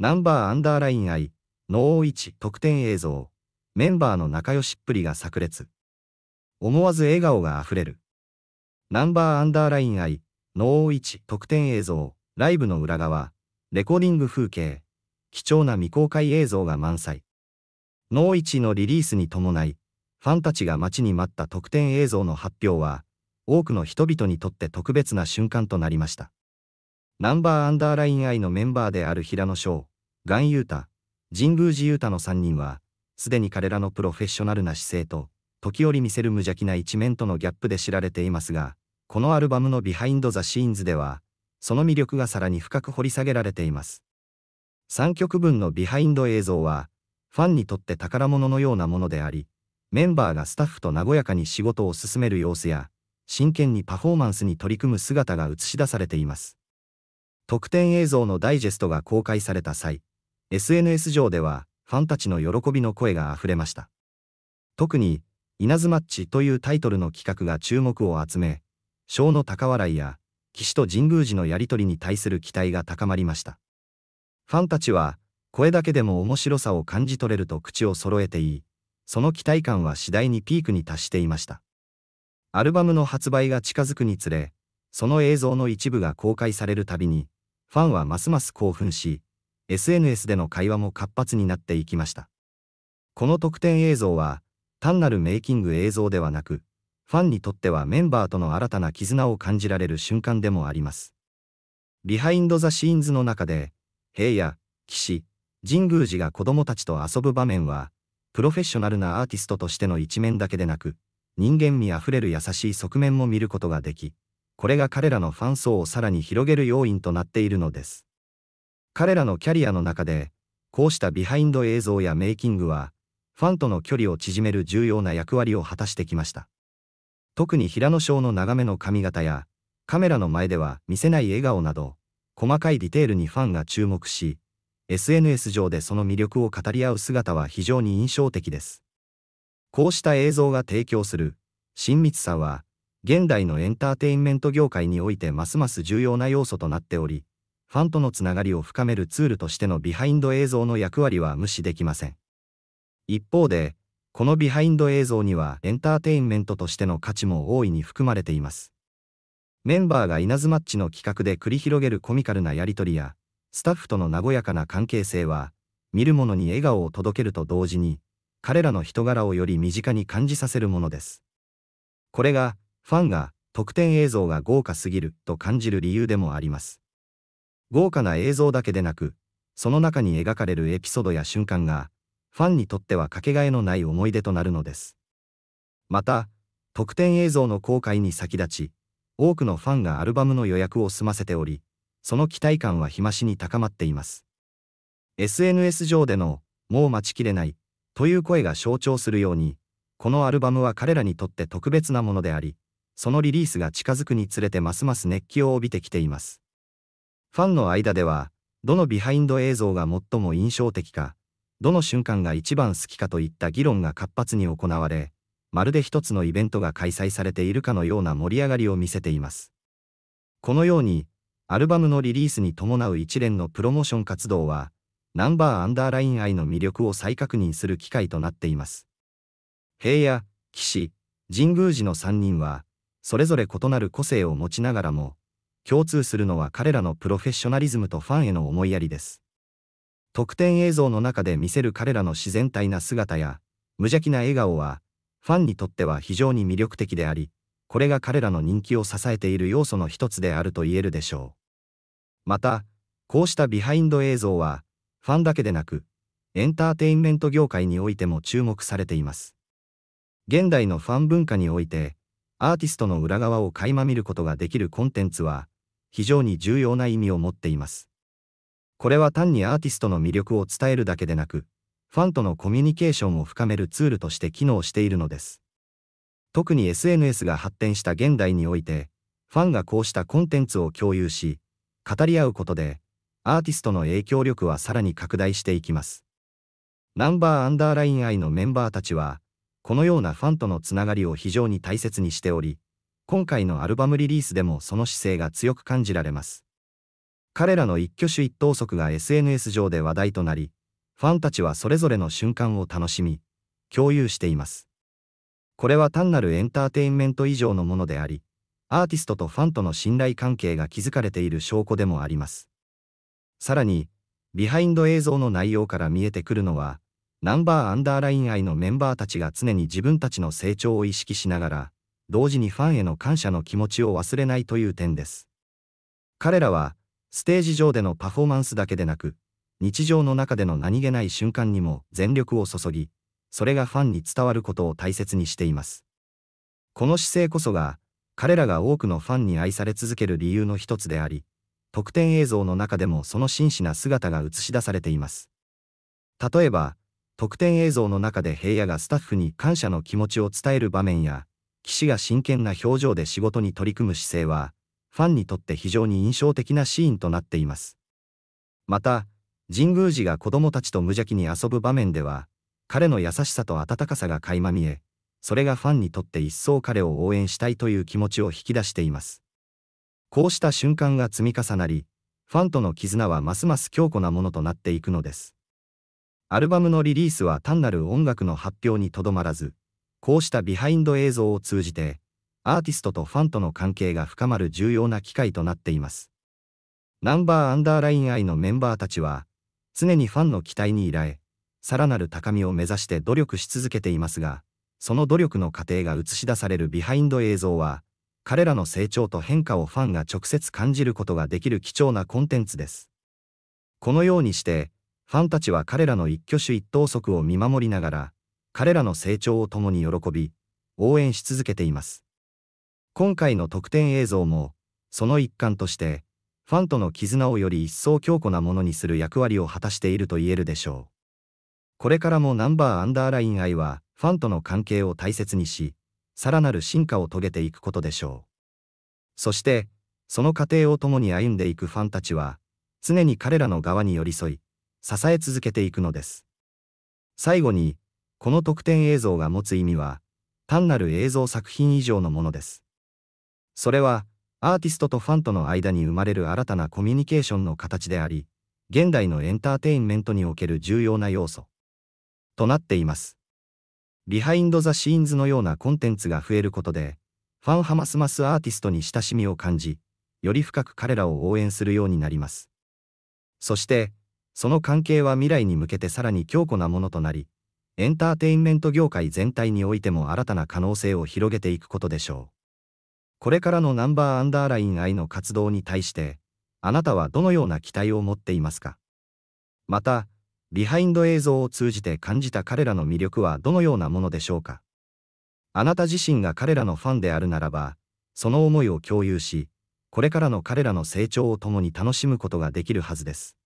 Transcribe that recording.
ナンバーアンダーライン I イ1特典映像。メンバーの仲良しっぷりが炸裂。思わず笑顔が溢れる。ナンバーアンダーライン I イ1特典映像。ライブの裏側。レコーディング風景。貴重な未公開映像が満載。ノーイチのリリースに伴い、ファンたちが待ちに待った特典映像の発表は、多くの人々にとって特別な瞬間となりました。ナンバーアンダーライン I のメンバーである平野翔、岩優太、神宮寺ユ太の3人は、すでに彼らのプロフェッショナルな姿勢と、時折見せる無邪気な一面とのギャップで知られていますが、このアルバムのビハインド・ザ・シーンズでは、その魅力がさらに深く掘り下げられています。3曲分のビハインド映像は、ファンにとって宝物のようなものであり、メンバーがスタッフと和やかに仕事を進める様子や、真剣にパフォーマンスに取り組む姿が映し出されています。特典映像のダイジェストが公開された際、SNS 上ではファンたちの喜びの声が溢れました。特に、稲妻マッチというタイトルの企画が注目を集め、小の高笑いや、騎士と神宮寺のやり取りに対する期待が高まりました。ファンたちは、声だけでも面白さを感じ取れると口を揃えていい、その期待感は次第にピークに達していました。アルバムの発売が近づくにつれ、その映像の一部が公開されるたびに、ファンはますます興奮し、SNS での会話も活発になっていきました。この特典映像は、単なるメイキング映像ではなく、ファンにとってはメンバーとの新たな絆を感じられる瞬間でもあります。ビハインド・ザ・シーンズの中で、平野、岸、神宮寺が子供たちと遊ぶ場面は、プロフェッショナルなアーティストとしての一面だけでなく、人間味あふれる優しい側面も見ることができ、これが彼らのファン層をさらに広げる要因となっているのです。彼らのキャリアの中で、こうしたビハインド映像やメイキングは、ファンとの距離を縮める重要な役割を果たしてきました。特に平野翔の長めの髪型や、カメラの前では見せない笑顔など、細かいディテールにファンが注目し、SNS 上でその魅力を語り合う姿は非常に印象的です。こうした映像が提供する親密さは、現代のエンターテインメント業界においてますます重要な要素となっており、ファンとのつながりを深めるツールとしてのビハインド映像の役割は無視できません。一方で、このビハインド映像にはエンターテインメントとしての価値も大いに含まれています。メンバーが稲妻マッチの企画で繰り広げるコミカルなやりとりや、スタッフとの和やかな関係性は、見る者に笑顔を届けると同時に、彼らの人柄をより身近に感じさせるものです。これが、ファンが、特典映像が豪華すぎると感じる理由でもあります。豪華な映像だけでなく、その中に描かれるエピソードや瞬間が、ファンにとってはかけがえのない思い出となるのです。また、特典映像の公開に先立ち、多くのファンがアルバムの予約を済ませており、その期待感は日増しに高まっています。SNS 上での、もう待ちきれない、という声が象徴するように、このアルバムは彼らにとって特別なものであり、そのリリースが近づくにつれてますます熱気を帯びてきています。ファンの間では、どのビハインド映像が最も印象的か、どの瞬間が一番好きかといった議論が活発に行われ、まるで一つのイベントが開催されているかのような盛り上がりを見せています。このように、アルバムのリリースに伴う一連のプロモーション活動は、ナンバーアンダーライン愛の魅力を再確認する機会となっています。平野、岸、神宮寺の3人は、それぞれ異なる個性を持ちながらも、共通するのは彼らのプロフェッショナリズムとファンへの思いやりです。特典映像の中で見せる彼らの自然体な姿や、無邪気な笑顔は、ファンにとっては非常に魅力的であり、これが彼らの人気を支えている要素の一つであると言えるでしょう。また、こうしたビハインド映像は、ファンだけでなく、エンターテインメント業界においても注目されています。現代のファン文化において、アーティストの裏側を垣間見ることができるコンテンツは、非常に重要な意味を持っています。これは単にアーティストの魅力を伝えるだけでなく、ファンとのコミュニケーションを深めるツールとして機能しているのです。特に SNS が発展した現代において、ファンがこうしたコンテンツを共有し、語り合うことで、アーティストの影響力はさらに拡大していきます。ナンバーアンダーライン愛のメンバーたちは、このようなファンとのつながりを非常に大切にしており、今回のアルバムリリースでもその姿勢が強く感じられます。彼らの一挙手一投足が SNS 上で話題となり、ファンたちはそれぞれの瞬間を楽しみ、共有しています。これは単なるエンターテインメント以上のものであり、アーティストとファンとの信頼関係が築かれている証拠でもあります。さらに、ビハインド映像の内容から見えてくるのは、ナンバーアンダーライン愛のメンバーたちが常に自分たちの成長を意識しながら、同時にファンへの感謝の気持ちを忘れないという点です。彼らは、ステージ上でのパフォーマンスだけでなく、日常の中での何気ない瞬間にも全力を注ぎ、それがファンに伝わることを大切にしています。この姿勢こそが、彼らが多くのファンに愛され続ける理由の一つであり、特典映像の中でもその真摯な姿が映し出されています。例えば、特典映像の中で平野がスタッフに感謝の気持ちを伝える場面や、岸が真剣な表情で仕事に取り組む姿勢は、ファンにとって非常に印象的なシーンとなっています。また、神宮寺が子供たちと無邪気に遊ぶ場面では、彼の優しさと温かさが垣間見え、それがファンにとって一層彼を応援したいという気持ちを引き出しています。こうした瞬間が積み重なり、ファンとの絆はますます強固なものとなっていくのです。アルバムのリリースは単なる音楽の発表にとどまらず、こうしたビハインド映像を通じて、アーティストとファンとの関係が深まる重要な機会となっています。ナンバーアンダーライン愛のメンバーたちは、常にファンの期待に依頼、さらなる高みを目指して努力し続けていますが、その努力の過程が映し出されるビハインド映像は、彼らの成長と変化をファンが直接感じることができる貴重なコンテンツです。このようにして、ファンたちは彼らの一挙手一投足を見守りながら、彼らの成長を共に喜び、応援し続けています。今回の特典映像も、その一環として、ファンとの絆をより一層強固なものにする役割を果たしていると言えるでしょう。これからもナンバーアンダーライン愛は、ファンとの関係を大切にし、さらなる進化を遂げていくことでしょう。そして、その過程を共に歩んでいくファンたちは、常に彼らの側に寄り添い、支え続けていくのです。最後に、この特典映像が持つ意味は、単なる映像作品以上のものです。それは、アーティストとファンとの間に生まれる新たなコミュニケーションの形であり、現代のエンターテインメントにおける重要な要素となっています。ビハインド・ザ・シーンズのようなコンテンツが増えることで、ファンハマスマスアーティストに親しみを感じ、より深く彼らを応援するようになります。そして、その関係は未来に向けてさらに強固なものとなり、エンターテインメント業界全体においても新たな可能性を広げていくことでしょう。これからのナンバーアンダーライン I の活動に対して、あなたはどのような期待を持っていますかまた、ビハインド映像を通じて感じた彼らの魅力はどのようなものでしょうかあなた自身が彼らのファンであるならば、その思いを共有し、これからの彼らの成長を共に楽しむことができるはずです。